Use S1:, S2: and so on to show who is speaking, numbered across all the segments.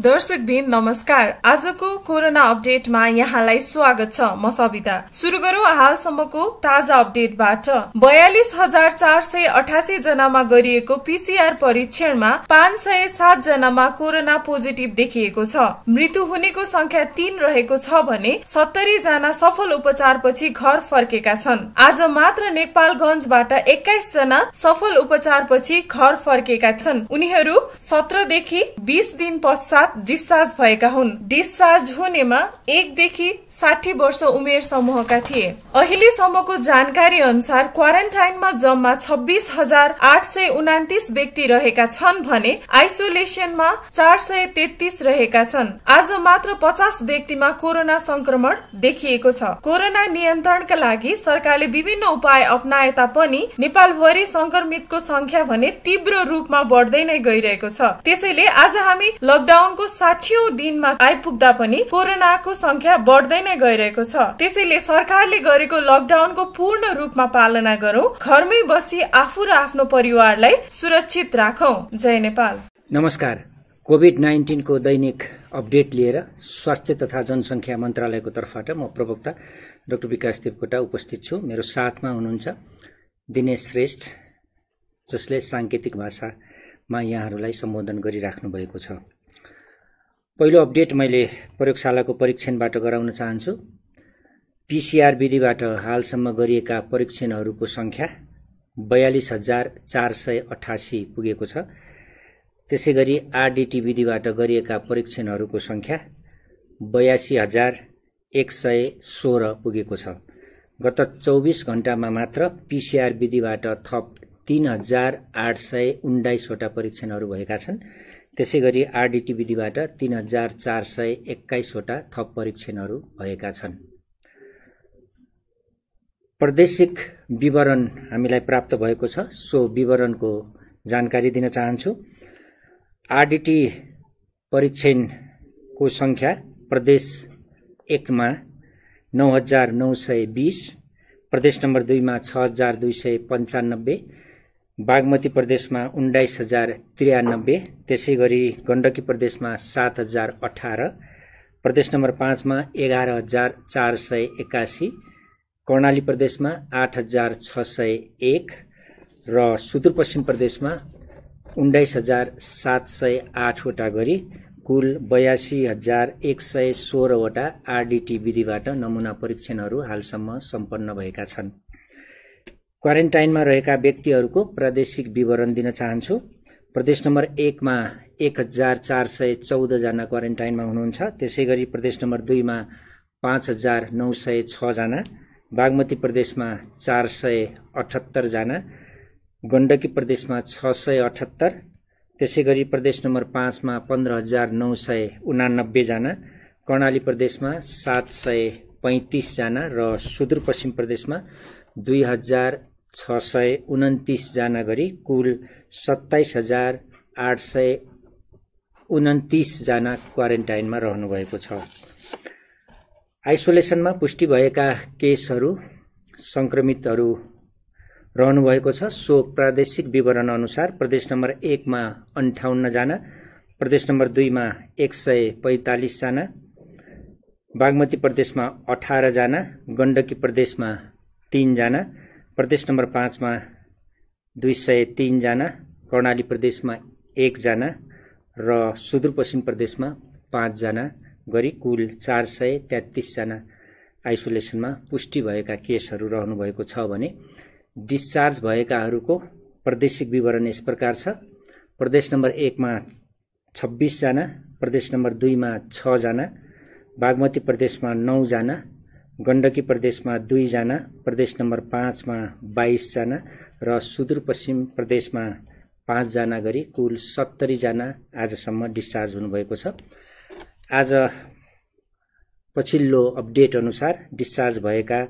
S1: बिन नमस्कार आजको कोरोना अपडेटमा यहाँलाई स्वागत छ म सविता सुरु गरौँ हालसम्मको ताजा अपडेटबाट बयालिस हजार चार सय अठासी जनामा गरिएको पीसीआर परीक्षणमा पाँच सय सात जनामा कोरोना पोजिटिभ देखिएको छ मृत्यु हुनेको संख्या तीन रहेको छ भने सत्तरी जना सफल उपचारपछि घर फर्केका छन् आज मात्र नेपालगञ्जबाट एक्काइस जना सफल उपचारपछि घर फर्केका छन् उनीहरू सत्रदेखि बिस दिन पश्चात साथ डिस्चार्ज भएका हुन् डिस्चार्ज हुनेमा एकदेखि साठी वर्ष उमेर समूहका थिए अहिलेसम्मको जानकारी अनुसार क्वारेन्टाइनमा जम्मा छब्बिस हजार आठ सय उनातिस व्यक्ति रहेका छन् भने आइसोलेसनमा चार सय तेत्तिस रहेका छन् आज मात्र पचास व्यक्तिमा कोरोना संक्रमण देखिएको छ कोरोना नियन्त्रणका लागि सरकारले विभिन्न उपाय अप्नाए तापनि नेपालभरि संक्रमितको संख्या भने तीव्र रूपमा बढ्दै नै गइरहेको छ त्यसैले आज हामी लकडाउन लकडाउनको साठी दिनमा आइपुग्दा पनि कोरोनाको संख्या बढ्दै नै गइरहेको छ त्यसैले सरकारले गरेको लकडाउनको पूर्ण रूपमा पालना गरौं घरमै बसी आफू र आफ्नो परिवारलाई सुरक्षित राखौ जय नेपाल
S2: नमस्कार कोभिड नाइन्टिनको दैनिक अपडेट लिएर स्वास्थ्य तथा जनसङ्ख्या मन्त्रालयको तर्फबाट म प्रवक्ता डाक्टर विकास देवकोटा उपस्थित छु मेरो साथमा हुनुहुन्छ दिनेश श्रेष्ठ जसले साङ्केतिक भाषामा यहाँहरूलाई सम्बोधन गरिराख्नु भएको छ पहिलो अपडेट मैले प्रयोगशालाको परीक्षणबाट गराउन चाहन्छु पिसिआर विधिबाट हालसम्म गरिएका परीक्षणहरूको संख्या बयालिस हजार चार सय अठासी पुगेको छ त्यसै गरी आरडिटी विधिबाट गरिएका परीक्षणहरूको संख्या बयासी हजार एक सय सोह्र पुगेको छ गत चौबिस घण्टामा मात्र पिसिआर विधिबाट थप तिन हजार आठ सय उन्नाइसवटा परीक्षणहरू भएका छन् त्यसै गरी आरडिटी विधिबाट तिन हजार चार सय एक्काइसवटा थप परीक्षणहरू भएका छन् प्रदेशिक विवरण हामीलाई प्राप्त भएको छ सो विवरणको जानकारी दिन चाहन्छु आरडिटी परीक्षणको संख्या प्रदेश एकमा नौ हजार नौ सय बिस प्रदेश नम्बर दुईमा छ हजार दुई सय पन्चानब्बे बागमती प्रदेशमा उन्नाइस हजार त्रियानब्बे त्यसै गरी गण्डकी प्रदेशमा सात हजार अठार प्रदेश नम्बर पाँचमा एघार हजार चार सय एक्कासी कर्णाली प्रदेशमा आठ हजार छ सय एक र सुदूरपश्चिम प्रदेशमा उन्नाइस हजार सात सय आठवटा गरी कुल बयासी हजार एक सय सोह्रवटा आरडिटी विधिबाट नमुना परीक्षणहरू हालसम्म सम्पन्न भएका छन् क्वारेन्टाइनमा रहेका व्यक्तिहरूको प्रादेशिक विवरण दिन चाहन्छु प्रदेश नम्बर एकमा एक हजार चार सय चौधजना क्वारेन्टाइनमा हुनुहुन्छ त्यसै गरी प्रदेश नम्बर दुईमा पाँच हजार नौ सय छजना बागमती प्रदेशमा चार सय अठहत्तरजना गण्डकी प्रदेशमा छ सय अठहत्तर त्यसै गरी प्रदेश नम्बर पाँचमा पन्ध्र हजार नौ सय उनानब्बेजना कर्णाली प्रदेशमा सात सय पैँतिसजना र सुदूरपश्चिम प्रदेशमा दुई हजार छ सय उन्तिसजना गरी कुल सत्ताइस हजार आठ सय उन्तिसजना क्वारेन्टाइनमा रहनुभएको छ आइसोलेसनमा पुष्टि भएका केसहरू सङ्क्रमितहरू रहनुभएको छ सो प्रादेशिक विवरण अनुसार प्रदेश नम्बर एकमा अन्ठाउन्नजना प्रदेश नम्बर दुईमा एक सय पैँतालिसजना बागमती प्रदेशमा अठारजना गण्डकी प्रदेशमा तिनजना प्रदेश नम्बर पाँचमा दुई सय तिनजना कर्णाली प्रदेशमा एकजना र सुदूरपश्चिम प्रदेशमा पाँचजना गरी कुल चार सय तेत्तिसजना आइसोलेसनमा पुष्टि भएका केसहरू रहनुभएको छ भने डिस्चार्ज भएकाहरूको प्रदेशिक विवरण यस प्रकार छ प्रदेश नम्बर एकमा छब्बिसजना प्रदेश नम्बर दुईमा छजना बागमती प्रदेशमा नौजना गण्डकी प्रदेशमा दुईजना प्रदेश नम्बर पाँचमा बाइसजना र सुदूरपश्चिम प्रदेशमा पाँचजना गरी कुल सत्तरीजना आजसम्म डिस्चार्ज हुनुभएको छ आज पछिल्लो अपडेट अनुसार डिस्चार्ज भएका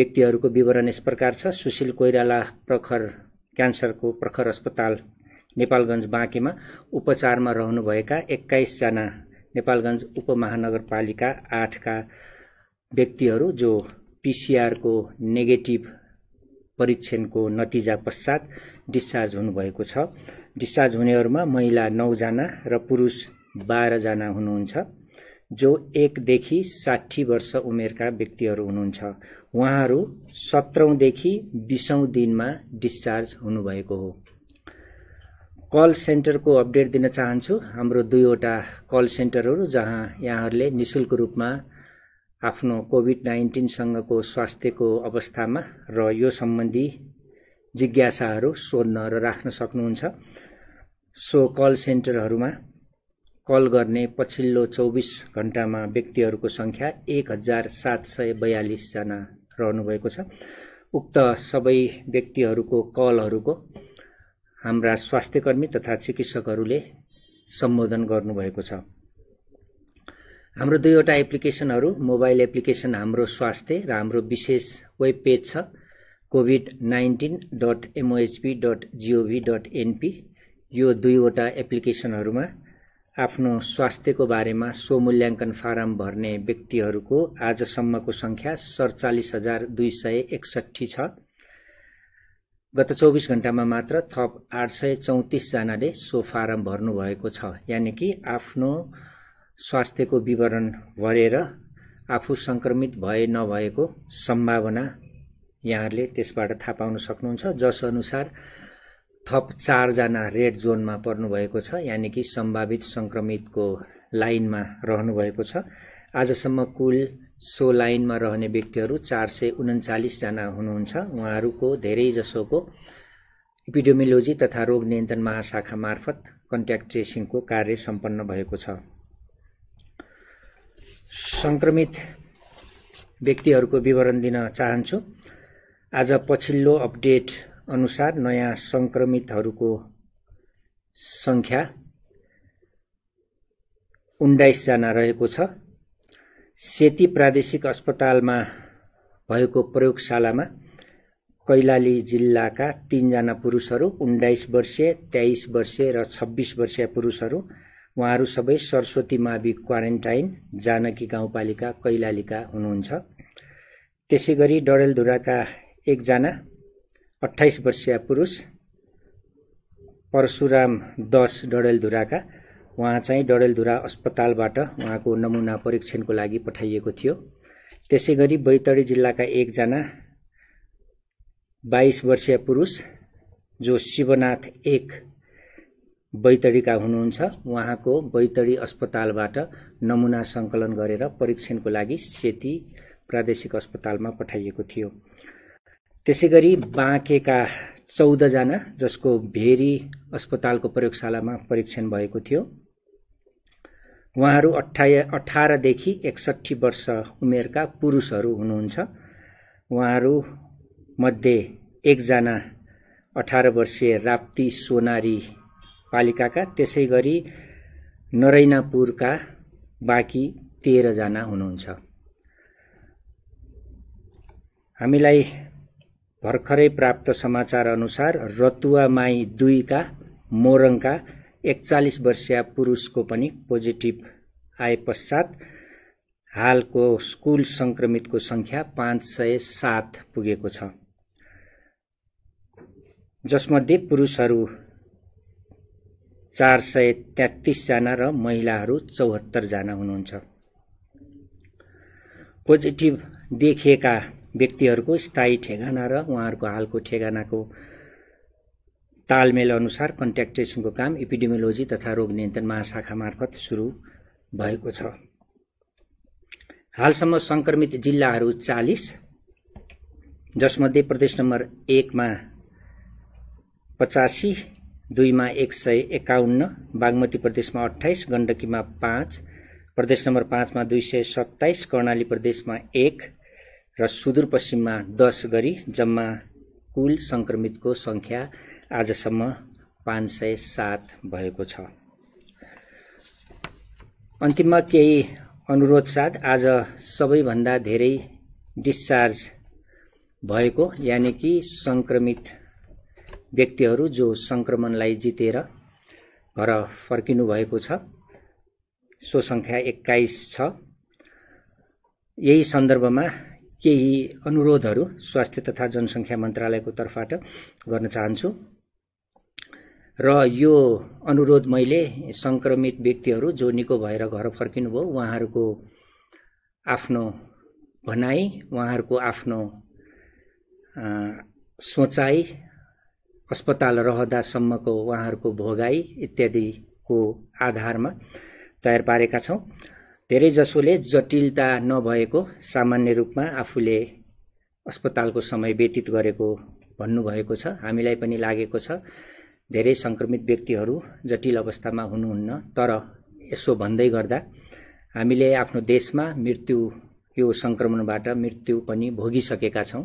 S2: व्यक्तिहरूको विवरण यस प्रकार छ सुशील कोइराला प्रखर क्यान्सरको प्रखर अस्पताल नेपालगञ्ज बाँकेमा उपचारमा रहनुभएका एक्काइसजना नेपालगञ्ज उपमहानगरपालिका आठका व्यक्तिहरू जो पिसिआरको नेगेटिभ परीक्षणको नतिजा पश्चात डिस्चार्ज हुनुभएको छ डिस्चार्ज हुनेहरूमा महिला नौजना र पुरुष बाह्रजना हुनुहुन्छ जो एकदेखि साठी वर्ष उमेरका व्यक्तिहरू हुनुहुन्छ उहाँहरू सत्रौँदेखि बिसौँ दिनमा डिस्चार्ज हुनुभएको हो कल सेन्टरको अपडेट दिन चाहन्छु हाम्रो दुईवटा कल सेन्टरहरू जहाँ यहाँहरूले निशुल्क रूपमा आफ्नो कोभिड नाइन्टिनसँगको स्वास्थ्यको अवस्थामा र यो सम्बन्धी जिज्ञासाहरू सोध्न र राख्न सक्नुहुन्छ सो कल सेन्टरहरूमा कल गर्ने पछिल्लो चौबिस घन्टामा व्यक्तिहरूको सङ्ख्या एक हजार सात सय बयालिसजना रहनुभएको छ उक्त सबै व्यक्तिहरूको कलहरूको हाम्रा स्वास्थ्यकर्मी तथा चिकित्सकहरूले सम्बोधन गर्नुभएको छ हाम्रो दुईवटा एप्लिकेसनहरू मोबाइल एप्लिकेसन हाम्रो स्वास्थ्य र हाम्रो विशेष वेब पेज छ covid nineteen dot MOHP dot GOV dot NP यो दुईवटा एप्लिकेसनहरूमा आफ्नो स्वास्थ्यको बारेमा स्वमूल्याङ्कन फारम भर्ने व्यक्तिहरूको आजसम्मको सङ्ख्या सडचालिस हजार दुई सय एकसट्ठी छ गत चौबिस घन्टामा मात्र थप आठ सय चौतिसजनाले सो फारम भर्नुभएको छ यानि कि आफ्नो स्वास्थ्यको विवरण भरेर आफू सङ्क्रमित भए नभएको सम्भावना यहाँहरूले त्यसबाट थाहा पाउन सक्नुहुन्छ जसअनुसार थप चारजना रेड जोनमा पर्नुभएको छ यानि कि सम्भावित सङ्क्रमितको लाइनमा रहनुभएको छ आजसम्म कुल सो लाइनमा रहने व्यक्तिहरू चार सय उन्चालिसजना हुनुहुन्छ उहाँहरूको धेरैजसोको इपिडोमियोलोजी तथा रोग नियन्त्रण महाशाखा मार्फत कन्ट्याक्ट ट्रेसिङको कार्य सम्पन्न भएको छ संक्रमित व्यक्तिहरूको विवरण दिन चाहन्छु आज पछिल्लो अपडेट अनुसार नयाँ सङ्क्रमितहरूको सङ्ख्या उन्नाइसजना रहेको छ सेती प्रादेशिक अस्पतालमा भएको प्रयोगशालामा कैलाली जिल्लाका तिनजना पुरुषहरू उन्नाइस वर्षीय तेइस वर्षीय र छब्बिस वर्षीय पुरुषहरू उहाँहरू सबै सरस्वती मावि क्वारेन्टाइन जानकी गाउँपालिका कैलालीका हुनुहुन्छ त्यसै गरी डडेलधुराका एकजना अठाइस वर्षीय पुरुष परशुराम दस डडेलधुराका उहाँ चाहिँ डडेलधुरा अस्पतालबाट उहाँको नमुना परीक्षणको लागि पठाइएको थियो त्यसै गरी बैतडी जिल्लाका एकजना बाइस वर्षीय पुरुष जो शिवनाथ एक बैतडीका हुनुहुन्छ उहाँको बैतडी अस्पतालबाट नमुना सङ्कलन गरेर परीक्षणको लागि सेती प्रादेशिक अस्पतालमा पठाइएको थियो त्यसै गरी बाँकेका चौधजना जसको भेरी अस्पतालको प्रयोगशालामा परीक्षण भएको थियो उहाँहरू अठाइ अठारदेखि एकसट्ठी वर्ष उमेरका पुरुषहरू हुनुहुन्छ उहाँहरू मध्ये एकजना अठार वर्षीय राप्ती सोनारी पालिकाका त्यसै गरी नरैनापुरका बाँकी तेह्रजना हुनुहुन्छ हामीलाई भर्खरै प्राप्त समाचार अनुसार रतुवा माई दुईका मोरङका एकचालिस वर्षीय पुरुषको पनि पोजिटिभ आए पश्चात हालको स्कुल संक्रमितको संख्या पाँच सय सात पुगेको छ जसमध्ये पुरुषहरू चार सय तेत्तिसजना र महिलाहरू चौहत्तरजना हुनुहुन्छ पोजिटिभ देखिएका व्यक्तिहरूको स्थायी ठेगाना र उहाँहरूको हालको ठेगानाको तालमेल अनुसार कन्ट्याक्ट ट्रेसिङको काम एपिडेमियोलोजी तथा रोग नियन्त्रण महाशाखा मार्फत सुरु भएको छ हालसम्म संक्रमित जिल्लाहरू चालिस जसमध्ये प्रदेश नम्बर एकमा पचासी दुईमा एक सय एकाउन्न बागमती प्रदेशमा अठाइस गण्डकीमा पाँच प्रदेश नम्बर पाँचमा दुई सय सत्ताइस कर्णाली प्रदेशमा एक र सुदूरपश्चिममा दस गरी जम्मा कुल संक्रमितको सङ्ख्या आजसम्म पाँच सय सात भएको छ अन्तिममा केही अनुरोध साथ आज सबैभन्दा धेरै डिस्चार्ज भएको यानि कि संक्रमित व्यक्तिहरू जो सङ्क्रमणलाई जितेर घर फर्किनु भएको छ सो सङ्ख्या एक्काइस छ यही सन्दर्भमा केही अनुरोधहरू स्वास्थ्य तथा जनसङ्ख्या मन्त्रालयको तर्फबाट गर्न चाहन्छु र यो अनुरोध मैले सङ्क्रमित व्यक्तिहरू जो निको भएर घर फर्किनुभयो उहाँहरूको आफ्नो भनाई उहाँहरूको आफ्नो सोचाइ अस्पताल रहदासम्मको उहाँहरूको भोगाई इत्यादिको आधारमा तयार पारेका छौँ धेरैजसोले जटिलता नभएको सामान्य रूपमा आफूले अस्पतालको समय व्यतीत गरेको भन्नुभएको छ हामीलाई पनि लागेको छ धेरै सङ्क्रमित व्यक्तिहरू जटिल अवस्थामा हुनुहुन्न तर यसो भन्दै गर्दा हामीले आफ्नो देशमा मृत्यु यो सङ्क्रमणबाट मृत्यु पनि भोगिसकेका छौँ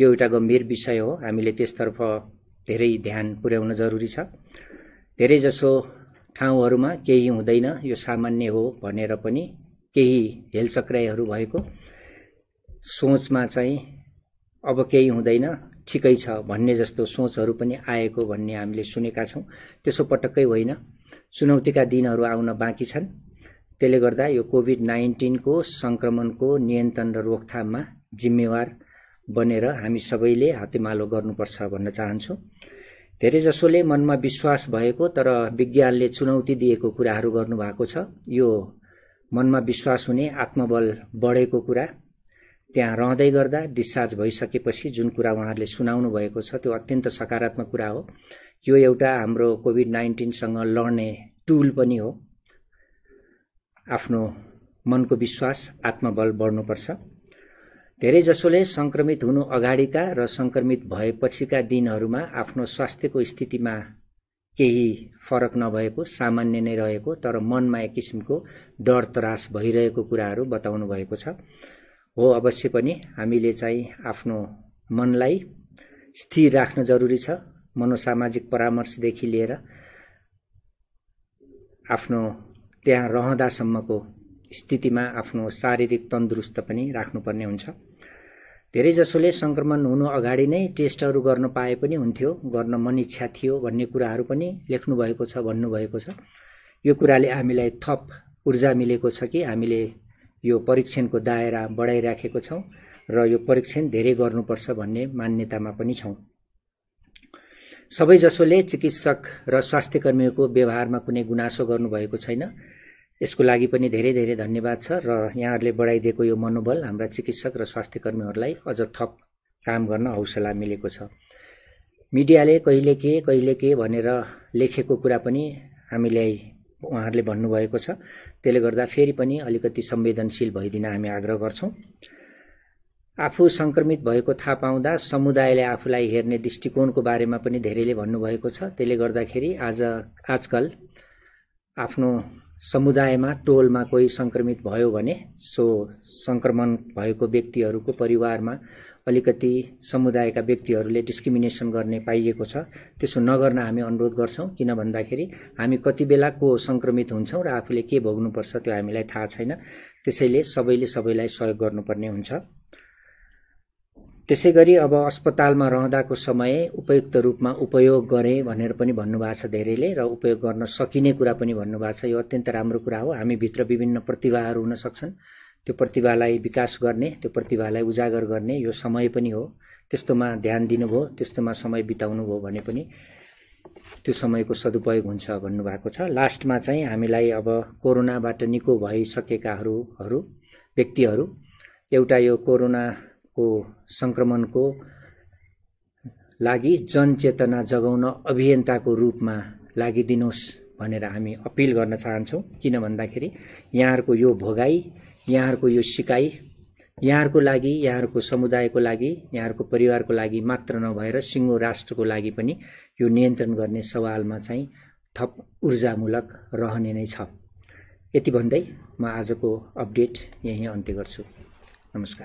S2: यो एउटा गम्भीर विषय हो हामीले त्यसतर्फ धेरै ध्यान पुर्याउन जरुरी छ धेरैजसो ठाउँहरूमा केही हुँदैन यो सामान्य हो भनेर पनि केही हेलचक्राइहरू भएको सोचमा चाहिँ अब केही हुँदैन ठिकै छ भन्ने जस्तो सोचहरू पनि आएको भन्ने हामीले सुनेका छौँ त्यसो पटक्कै होइन चुनौतीका दिनहरू आउन बाँकी छन् त्यसले गर्दा यो कोभिड नाइन्टिनको सङ्क्रमणको नियन्त्रण र रोकथाममा जिम्मेवार बनेर हामी सबैले हातेमालो गर्नुपर्छ भन्न चाहन्छौँ धेरैजसोले मनमा विश्वास भएको तर विज्ञानले चुनौती दिएको कुराहरू गर्नुभएको छ यो मनमा विश्वास हुने आत्मबल बढेको कुरा त्यहाँ रहँदै गर्दा डिस्चार्ज भइसकेपछि जुन कुरा उहाँहरूले सुनाउनु भएको छ त्यो अत्यन्त सकारात्मक कुरा हो यो एउटा हाम्रो कोभिड नाइन्टिनसँग लड्ने टुल पनि हो आफ्नो मनको विश्वास आत्मबल बढ्नुपर्छ धेरैजसोले संक्रमित हुनु अगाडिका र सङ्क्रमित भएपछिका दिनहरूमा आफ्नो स्वास्थ्यको स्थितिमा केही फरक नभएको सामान्य नै रहेको तर मनमा एक किसिमको डर त्रास भइरहेको कुराहरू बताउनु भएको छ हो अवश्य पनि हामीले चाहिँ आफ्नो मनलाई स्थिर राख्न जरुरी छ मनोसामाजिक परामर्शदेखि लिएर आफ्नो त्यहाँ रहँदासम्मको स्थितिमा आफ्नो शारीरिक तन्दुरुस्त पनि राख्नुपर्ने हुन्छ धेरैजसोले सङ्क्रमण हुनु अगाडि नै टेस्टहरू गर्न पाए पनि हुन्थ्यो गर्न मन इच्छा थियो भन्ने कुराहरू पनि लेख्नुभएको छ भन्नुभएको छ यो कुराले हामीलाई थप ऊर्जा मिलेको छ कि हामीले यो परीक्षणको दायरा बढाइराखेको छौँ र यो परीक्षण धेरै गर्नुपर्छ भन्ने मान्यतामा पनि छौँ सबैजसोले चिकित्सक र स्वास्थ्यकर्मीको व्यवहारमा कुनै गुनासो गर्नुभएको छैन यसको लागि पनि धेरै धेरै धन्यवाद छ र यहाँहरूले बढाइदिएको यो मनोबल हाम्रा चिकित्सक र स्वास्थ्य कर्मीहरूलाई अझ थप काम गर्न हौसला मिलेको छ मिडियाले कहिले के कहिले के भनेर लेखेको कुरा पनि हामीलाई उहाँहरूले भन्नुभएको छ त्यसले गर्दा फेरि पनि अलिकति संवेदनशील भइदिन हामी आग्रह गर्छौँ आफू सङ्क्रमित भएको थाहा पाउँदा समुदायले आफूलाई हेर्ने दृष्टिकोणको बारेमा पनि धेरैले भन्नुभएको छ त्यसले गर्दाखेरि आज आजकल आफ्नो समुदायमा टोलमा कोही सङ्क्रमित भयो भने सो सङ्क्रमण भएको व्यक्तिहरूको परिवारमा अलिकति समुदायका व्यक्तिहरूले डिस्क्रिमिनेसन गर्ने पाइएको छ त्यसो नगर्न हामी अनुरोध गर्छौँ किन भन्दाखेरि हामी कति बेला को सङ्क्रमित हुन्छौँ र आफूले के भोग्नुपर्छ त्यो हामीलाई थाहा छैन त्यसैले सबैले सबैलाई सहयोग गर्नुपर्ने हुन्छ त्यसै गरी अब अस्पतालमा रहँदाको समय उपयुक्त रूपमा उपयोग गरे भनेर पनि भन्नुभएको छ धेरैले र उपयोग गर्न सकिने कुरा पनि भन्नुभएको छ यो अत्यन्त राम्रो कुरा हो हामीभित्र विभिन्न प्रतिभाहरू हुन सक्छन् त्यो प्रतिभालाई विकास गर्ने त्यो प्रतिभालाई उजागर गर्ने यो समय पनि हो त्यस्तोमा ध्यान दिनुभयो त्यस्तोमा समय बिताउनु भयो भने पनि त्यो समयको सदुपयोग हुन्छ भन्नुभएको छ लास्टमा चाहिँ हामीलाई अब कोरोनाबाट निको भइसकेकाहरू व्यक्तिहरू एउटा यो कोरोना को सङ्क्रमणको लागि जनचेतना जगाउन अभियन्ताको रूपमा लागिदिनुहोस् भनेर हामी अपिल गर्न चाहन्छौँ किन भन्दाखेरि यहाँहरूको यो भोगाई यहाँहरूको यो सिकाइ यहाँहरूको लागि यहाँहरूको समुदायको लागि यहाँहरूको परिवारको लागि मात्र नभएर सिङ्गो राष्ट्रको लागि पनि यो नियन्त्रण गर्ने सवालमा चाहिँ थप ऊर्जामूलक रहने नै छ यति भन्दै म आजको अपडेट यहीँ अन्त्य गर्छु नमस्कार